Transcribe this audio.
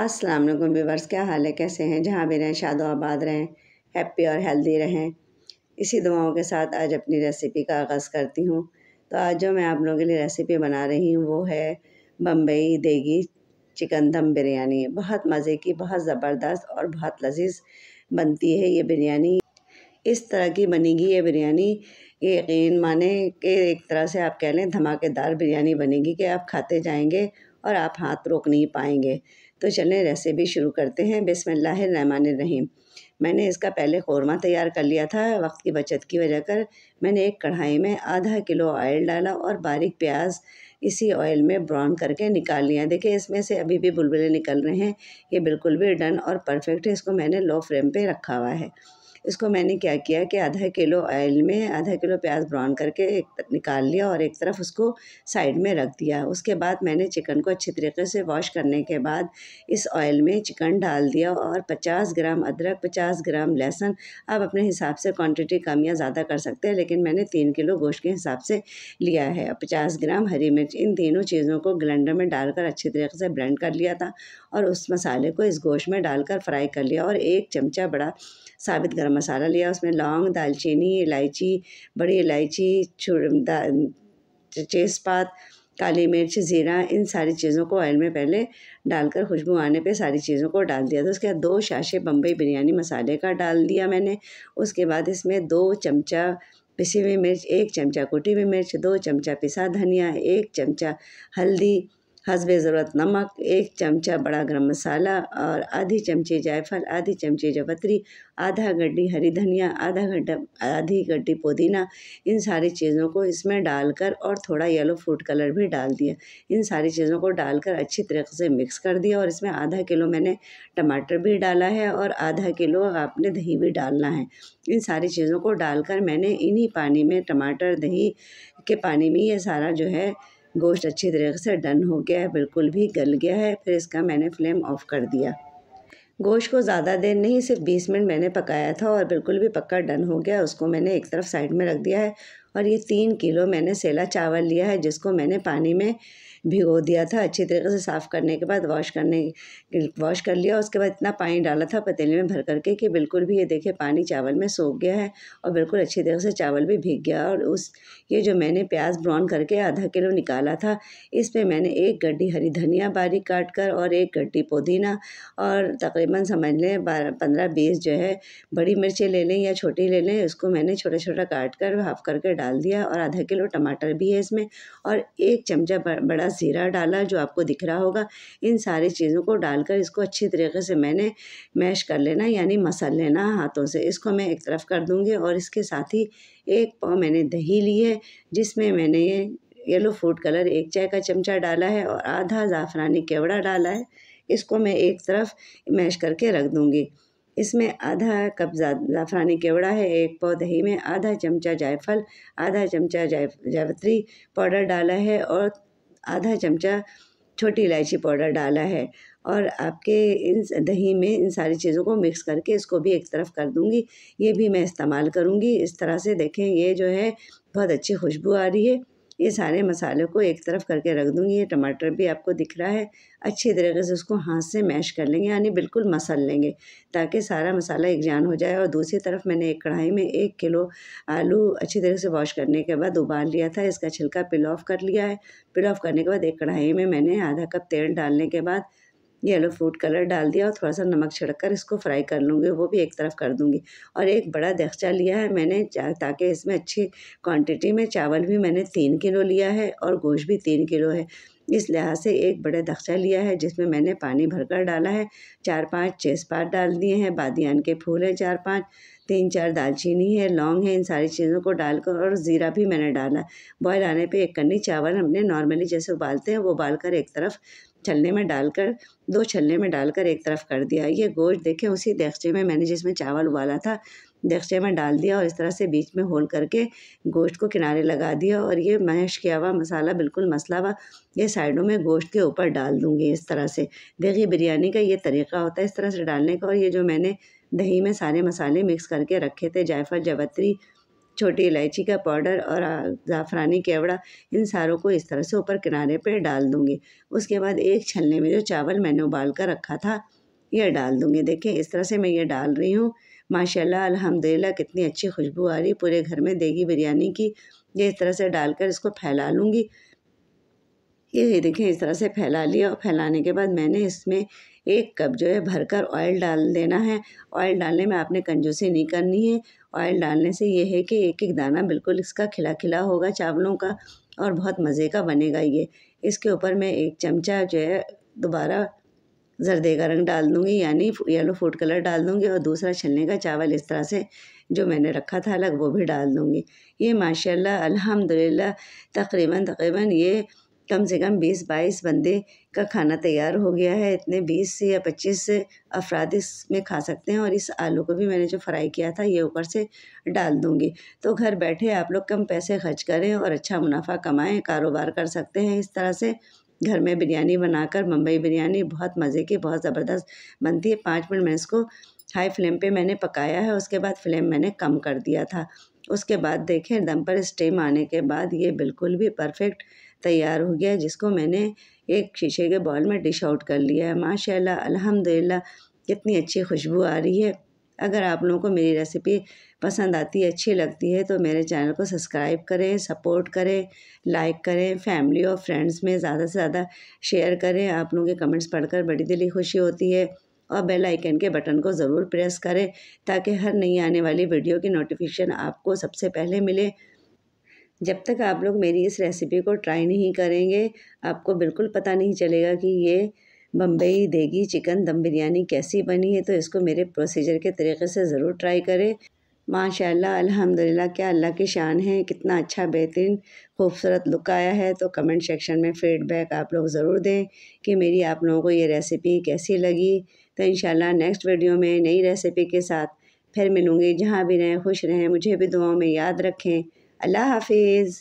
अस्सलाम वालेकुम व्यूवर्स क्या हाल है कैसे हैं जहाँ भी रहें शादो आबाद रहें हैप्पी और हेल्दी रहें इसी दुआओं के साथ आज अपनी रेसिपी का आगाज़ करती हूँ तो आज जो मैं आप लोगों के लिए रेसिपी बना रही हूँ वो है बम्बई देगी चिकन दम बिरयानी बहुत मज़े की बहुत ज़बरदस्त और बहुत लजीज बनती है ये बिरयानी इस तरह की बनेगी ये बिरयानी ये यकीन माने कि एक तरह से आप कह लें धमाकेदार बिरयानी बनेगी कि आप खाते जाएंगे और आप हाथ रोक नहीं पाएंगे तो चलें रेसिपी शुरू करते हैं रहीम मैंने इसका पहले कौरमा तैयार कर लिया था वक्त की बचत की वजह कर मैंने एक कढ़ाई में आधा किलो ऑयल डाला और बारीक प्याज इसी ऑयल में ब्राउन करके निकाल लिया देखिए इसमें से अभी भी बुलबुले निकल रहे हैं ये बिल्कुल भी डन और परफेक्ट है इसको मैंने लो फ्लेम पे रखा हुआ है इसको मैंने क्या किया कि आधा किलो ऑयल में आधा किलो प्याज ब्राउन करके एक निकाल लिया और एक तरफ उसको साइड में रख दिया उसके बाद मैंने चिकन को अच्छे तरीके से वॉश करने के बाद इस ऑयल में चिकन डाल दिया और 50 ग्राम अदरक 50 ग्राम लहसुन आप अपने हिसाब से क्वांटिटी कम या ज़्यादा कर सकते हैं लेकिन मैंने तीन किलो गोश्त के हिसाब से लिया है पचास ग्राम हरी मिर्च इन तीनों चीज़ों को ग्लेंडर में डालकर अच्छे तरीके से ब्लेंड कर लिया था और उस मसाले को इस गोश्त में डालकर फ्राई कर लिया और एक चमचा बड़ा साबित गर्म मसाला लिया उसमें लौंग दालचीनी इलायची बड़ी इलायची चेसपात काली मिर्च ज़ीरा इन सारी चीज़ों को ऑयल में पहले डालकर खुशबू आने पे सारी चीज़ों को डाल दिया तो उसके बाद दो शाशे बम्बई बिरयानी मसाले का डाल दिया मैंने उसके बाद इसमें दो चमचा पिसी हुई मिर्च एक चमचा कुटी हुई मिर्च दो चमचा पिसा धनिया एक चमचा हल्दी हसब ज़रूरत नमक एक चमचा बड़ा गरम मसाला और आधी चमची जायफल आधी चमची जबतरी आधा गड्ढी हरी धनिया आधा गड्ढा आधी गड्ढी पुदीना इन सारी चीज़ों को इसमें डालकर और थोड़ा येलो फूड कलर भी डाल दिया इन सारी चीज़ों को डालकर अच्छी तरीके से मिक्स कर दिया और इसमें आधा किलो मैंने टमाटर भी डाला है और आधा किलो आपने दही भी डालना है इन सारी चीज़ों को डालकर मैंने इन्हीं पानी में टमाटर दही के पानी में ये सारा जो है गोश्त अच्छी तरीके से डन हो गया है बिल्कुल भी गल गया है फिर इसका मैंने फ्लेम ऑफ़ कर दिया गोश्त को ज़्यादा देर नहीं सिर्फ बीस मिनट मैंने पकाया था और बिल्कुल भी पक्का डन हो गया उसको मैंने एक तरफ साइड में रख दिया है और ये तीन किलो मैंने सेला चावल लिया है जिसको मैंने पानी में भिगो दिया था अच्छी तरीके से साफ़ करने के बाद वॉश करने वॉश कर लिया उसके बाद इतना पानी डाला था पतीले में भर करके कि बिल्कुल भी ये देखे पानी चावल में सोख गया है और बिल्कुल अच्छी तरीके से चावल भी भीग गया और उस ये जो मैंने प्याज ब्राउन करके आधा किलो निकाला था इसमें मैंने एक गड्ढी हरी धनिया बारीक काट कर और एक गड्ढी पुदीना और तकरीबन समझ लें बारह पंद्रह बीस जो है बड़ी मिर्चें ले लें या छोटी ले लें उसको मैंने छोटा छोटा काट कर हाफ करके डाल दिया और आधा किलो टमाटर भी है इसमें और एक चमचा बड़ा सीरा डाला जो आपको दिख रहा होगा इन सारी चीज़ों को डालकर इसको अच्छी तरीके से मैंने मैश कर लेना यानी मसल लेना हाथों से इसको मैं एक तरफ कर दूँगी और इसके साथ ही एक पाव मैंने दही ली है जिसमें मैंने ये येलो फूड कलर एक चाय का चमचा डाला है और आधा ज़ाफ़रानी केवड़ा डाला है इसको मैं एक तरफ मैश करके रख दूँगी इसमें आधा कप ज़ाफ़रानी केवड़ा है एक पाव दही में आधा चमचा जायफल आधा चमचा जाय जावत्री पाउडर डाला है और आधा चमचा छोटी इलायची पाउडर डाला है और आपके इन दही में इन सारी चीज़ों को मिक्स करके इसको भी एक तरफ कर दूँगी ये भी मैं इस्तेमाल करूँगी इस तरह से देखें ये जो है बहुत अच्छी खुशबू आ रही है ये सारे मसालों को एक तरफ करके रख दूँगी ये टमाटर भी आपको दिख रहा है अच्छी तरीके से उसको हाथ से मैश कर लेंगे यानी बिल्कुल मसल लेंगे ताकि सारा मसाला एक जान हो जाए और दूसरी तरफ मैंने एक कढ़ाई में एक किलो आलू अच्छी तरह से वॉश करने के बाद उबाल लिया था इसका छिलका पिल ऑफ कर लिया है पिल ऑफ करने के बाद एक कढ़ाई में मैंने आधा कप तेल डालने के बाद येलो फूड कलर डाल दिया और थोड़ा सा नमक छिड़क कर इसको फ्राई कर लूँगी वो भी एक तरफ कर दूँगी और एक बड़ा दक्षा लिया है मैंने ताकि इसमें अच्छी क्वांटिटी में चावल भी मैंने तीन किलो लिया है और गोश्त भी तीन किलो है इस लिहाज से एक बड़ा दक्षा लिया है जिसमें मैंने पानी भरकर डाला है चार पांच चेसपात डाल दिए हैं बादियान के फूल हैं चार पांच तीन चार दालचीनी है लौंग है इन सारी चीज़ों को डालकर और ज़ीरा भी मैंने डाला बॉयल आने पे एक कन्नी चावल हमने नॉर्मली जैसे उबालते हैं वो उबाल कर एक तरफ छलने में डालकर दो छलने में डालकर एक तरफ कर दिया ये गोश्त देखें उसी देगचे में मैंने जिसमें चावल उबाला था देगचे में डाल दिया और इस तरह से बीच में होल करके गोश्त को किनारे लगा दिया और ये मैश किया हुआ मसाला बिल्कुल मसला हुआ ये साइडों में गोश्त के ऊपर डाल दूँगी इस तरह से देखिए बिरयानी का ये तरीका होता है इस तरह से डालने का और ये जो मैंने दही में सारे मसाले मिक्स करके रखे थे जायफल जवत्री छोटी इलायची का पाउडर और ज़ाफ़रानी केवड़ा इन सारों को इस तरह से ऊपर किनारे पर डाल दूँगी उसके बाद एक छलने में जो चावल मैंने उबाल कर रखा था यह डाल दूँगी देखिए इस तरह से मैं ये डाल रही हूँ माशाल्लाह अल्हम्दुलिल्लाह कितनी अच्छी खुशबू आ रही पूरे घर में देगी बिरयानी की ये इस तरह से डालकर इसको फैला लूँगी ये देखें इस तरह से फैला लिया और फैलाने के बाद मैंने इसमें एक कप जो है भरकर ऑयल डाल देना है ऑयल डालने में आपने कंजूसी नहीं करनी है ऑयल डालने से ये है कि एक एक दाना बिल्कुल इसका खिला खिला होगा चावलों का और बहुत मज़े का बनेगा ये इसके ऊपर मैं एक चमचा जो है दोबारा जर्दे का रंग डाल दूँगी यानी येलो फूड कलर डाल दूँगी और दूसरा छलने का चावल इस तरह से जो मैंने रखा था अलग वो भी डाल दूँगी ये माशाल्लाह अल्हम्दुलिल्लाह तकरीबन तकरीबन ये कम से कम बीस बाईस बंदे का खाना तैयार हो गया है इतने बीस या पच्चीस अफराद इसमें खा सकते हैं और इस आलू को भी मैंने जो फ्राई किया था ये ऊपर से डाल दूँगी तो घर बैठे आप लोग कम पैसे खर्च करें और अच्छा मुनाफा कमाएँ कारोबार कर सकते हैं इस तरह से घर में बिरयानी बनाकर मुंबई बिरयानी बहुत मज़े की बहुत ज़बरदस्त बनती है पाँच मिनट मैंने इसको हाई फ्लेम पे मैंने पकाया है उसके बाद फ्लेम मैंने कम कर दिया था उसके बाद देखें दम पर स्टीम आने के बाद ये बिल्कुल भी परफेक्ट तैयार हो गया जिसको मैंने एक शीशे के बॉल में डिश आउट कर लिया है माशाल्लाह अल्हम्दुलिल्लाह कितनी अच्छी खुशबू आ रही है अगर आप लोगों को मेरी रेसिपी पसंद आती है अच्छी लगती है तो मेरे चैनल को सब्सक्राइब करें सपोर्ट करें लाइक करें फैमिली और फ्रेंड्स में ज़्यादा से ज़्यादा शेयर करें आप लोगों के कमेंट्स पढ़कर बड़ी दिली खुशी होती है और बेल आइकन के बटन को ज़रूर प्रेस करें ताकि हर नई आने वाली वीडियो की नोटिफिकेशन आपको सबसे पहले मिले जब तक आप लोग मेरी इस रेसिपी को ट्राई नहीं करेंगे आपको बिल्कुल पता नहीं चलेगा कि ये बम्बई देगी चिकन दम बिरयानी कैसी बनी है तो इसको मेरे प्रोसीजर के तरीके से ज़रूर ट्राई करें माशा अल्हम्दुलिल्लाह क्या अल्लाह की शान है कितना अच्छा बेहतरीन खूबसूरत लुक आया है तो कमेंट सेक्शन में फीडबैक आप लोग ज़रूर दें कि मेरी आप लोगों को ये रेसिपी कैसी लगी तो इन नेक्स्ट वीडियो में नई रेसिपी के साथ फिर मिलूँगी जहाँ भी रहें खुश रहें मुझे भी दुआओं में याद रखें अल्लाह हाफिज़